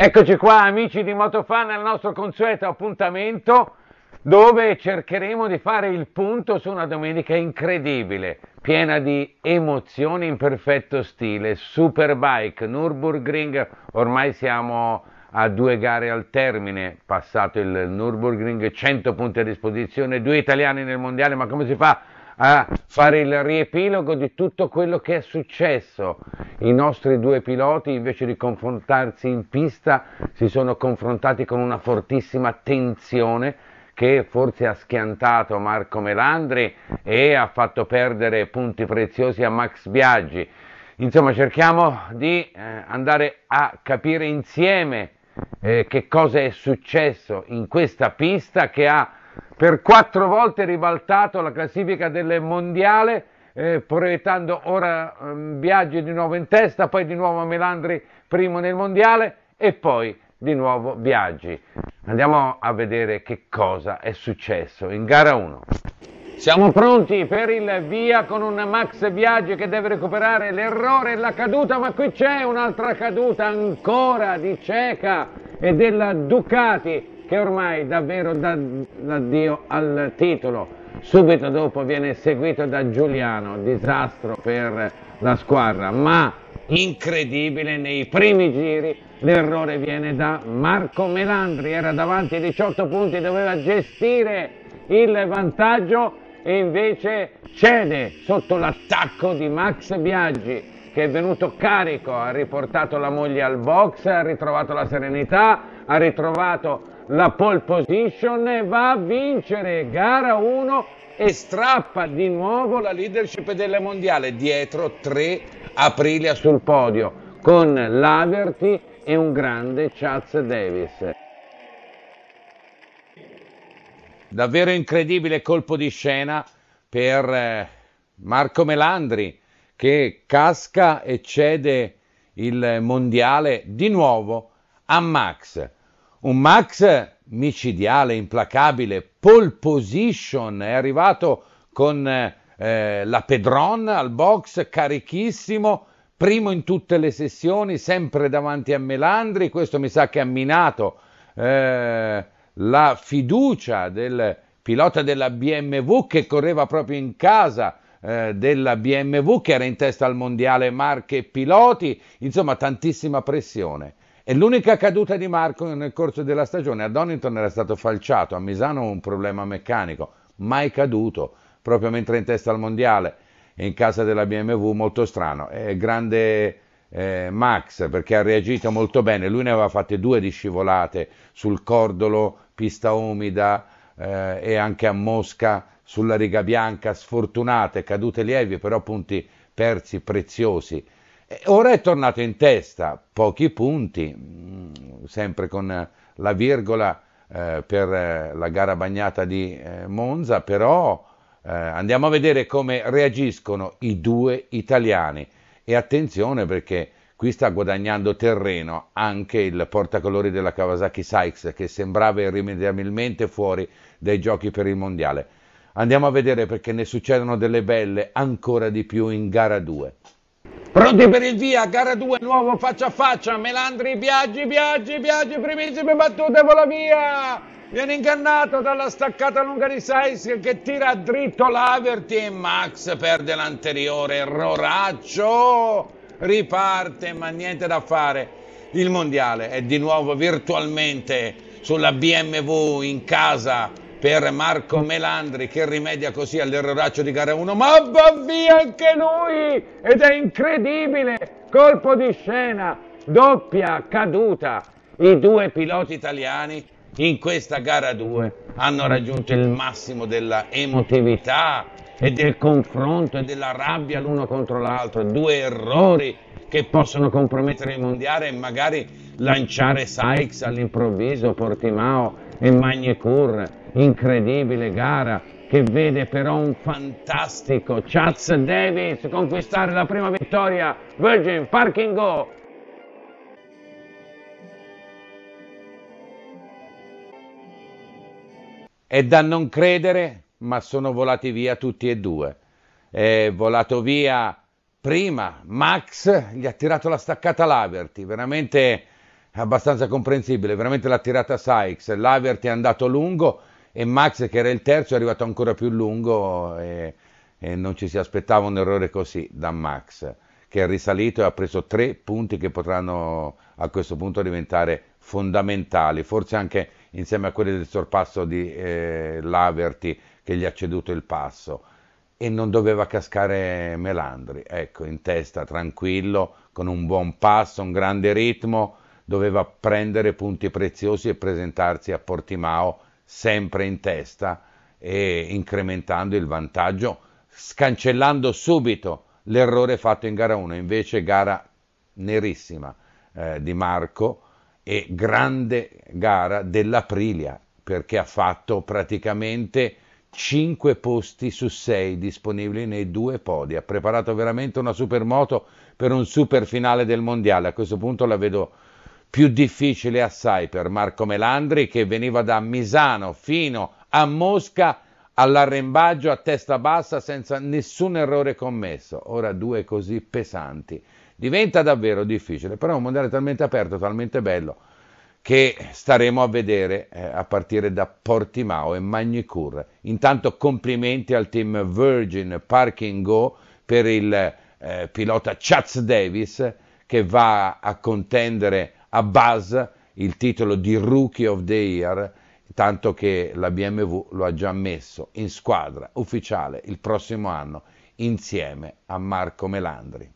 Eccoci qua amici di Motofan al nostro consueto appuntamento dove cercheremo di fare il punto su una domenica incredibile, piena di emozioni in perfetto stile, Superbike, Nürburgring, ormai siamo a due gare al termine, passato il Nürburgring, 100 punti a disposizione, due italiani nel mondiale, ma come si fa a fare il riepilogo di tutto quello che è successo. I nostri due piloti invece di confrontarsi in pista si sono confrontati con una fortissima tensione che forse ha schiantato Marco Melandri e ha fatto perdere punti preziosi a Max Biaggi. Insomma, cerchiamo di eh, andare a capire insieme eh, che cosa è successo in questa pista che ha per quattro volte ribaltato la classifica del mondiale, eh, proiettando ora um, ehm, Biagio di nuovo in testa, poi di nuovo Melandri primo nel mondiale e poi di nuovo Biaggi. Andiamo a vedere che cosa è successo in gara 1. Siamo pronti per il via con un Max Biaggi che deve recuperare l'errore e la caduta, ma qui c'è un'altra caduta ancora di Ceca e della Ducati che ormai davvero dà l'addio al titolo. Subito dopo viene seguito da Giuliano, disastro per la squadra, ma incredibile nei primi giri l'errore viene da Marco Melandri, era davanti 18 punti, doveva gestire il vantaggio e invece cede sotto l'attacco di Max Biaggi che è venuto carico, ha riportato la moglie al box, ha ritrovato la serenità, ha ritrovato la pole position e va a vincere gara 1 e strappa di nuovo la leadership della mondiale dietro 3 Aprilia sul podio con Laverty e un grande Chaz Davis. Davvero incredibile colpo di scena per eh, Marco Melandri che casca e cede il mondiale di nuovo a Max un Max micidiale, implacabile, pole position, è arrivato con eh, la Pedron al box, carichissimo, primo in tutte le sessioni, sempre davanti a Melandri, questo mi sa che ha minato eh, la fiducia del pilota della BMW che correva proprio in casa eh, della BMW che era in testa al mondiale marche piloti, insomma tantissima pressione. È l'unica caduta di Marco nel corso della stagione. A Donington era stato falciato, a Misano un problema meccanico, mai caduto, proprio mentre in testa al mondiale e in casa della BMW, molto strano. È grande eh, Max perché ha reagito molto bene, lui ne aveva fatte due di scivolate sul cordolo, pista umida eh, e anche a Mosca sulla riga bianca, sfortunate, cadute lievi, però punti persi preziosi eh, ora è tornato in testa, pochi punti, mm, sempre con la virgola eh, per eh, la gara bagnata di eh, Monza, però eh, andiamo a vedere come reagiscono i due italiani e attenzione perché qui sta guadagnando terreno anche il portacolori della Kawasaki Sykes che sembrava irrimediabilmente fuori dai giochi per il mondiale. Andiamo a vedere perché ne succedono delle belle ancora di più in gara 2. Pronti per il via, gara 2, nuovo faccia a faccia, Melandri, Viaggi, Viaggi, Viaggi, primissime battute, vola via! Viene ingannato dalla staccata lunga di Sais che tira dritto l'Averty e Max perde l'anteriore, Roraccio riparte ma niente da fare. Il mondiale è di nuovo virtualmente sulla BMW in casa per Marco Melandri che rimedia così all'erroraccio di gara 1, ma va via anche lui ed è incredibile, colpo di scena, doppia caduta. I due piloti italiani in questa gara 2 hanno raggiunto il massimo della emotività e del confronto e della rabbia l'uno contro l'altro, due errori che possono compromettere il mondiale e magari lanciare Sykes all'improvviso, Portimao e Magnicur incredibile gara che vede però un fantastico Chaz Davis conquistare la prima vittoria Virgin Parking Go È da non credere, ma sono volati via tutti e due. È volato via prima Max, gli ha tirato la staccata Laverty, veramente abbastanza comprensibile, veramente l'ha tirata Sykes. Laverty è andato lungo, e Max che era il terzo è arrivato ancora più lungo e, e non ci si aspettava un errore così da Max che è risalito e ha preso tre punti che potranno a questo punto diventare fondamentali, forse anche insieme a quelli del sorpasso di eh, Laverti che gli ha ceduto il passo e non doveva cascare Melandri, ecco, in testa tranquillo, con un buon passo, un grande ritmo, doveva prendere punti preziosi e presentarsi a Portimao sempre in testa e incrementando il vantaggio, scancellando subito l'errore fatto in gara 1, invece gara nerissima eh, di Marco e grande gara dell'Aprilia perché ha fatto praticamente 5 posti su 6 disponibili nei due podi, ha preparato veramente una supermoto per un super finale del mondiale, a questo punto la vedo più difficile assai per Marco Melandri che veniva da Misano fino a Mosca all'arrembaggio a testa bassa senza nessun errore commesso. Ora due così pesanti. Diventa davvero difficile, però è un mondiale talmente aperto, talmente bello, che staremo a vedere eh, a partire da Portimao e Magnicur. Intanto complimenti al team Virgin Parking Go per il eh, pilota Chats Davis che va a contendere a Buzz il titolo di Rookie of the Year, tanto che la BMW lo ha già messo in squadra ufficiale il prossimo anno insieme a Marco Melandri.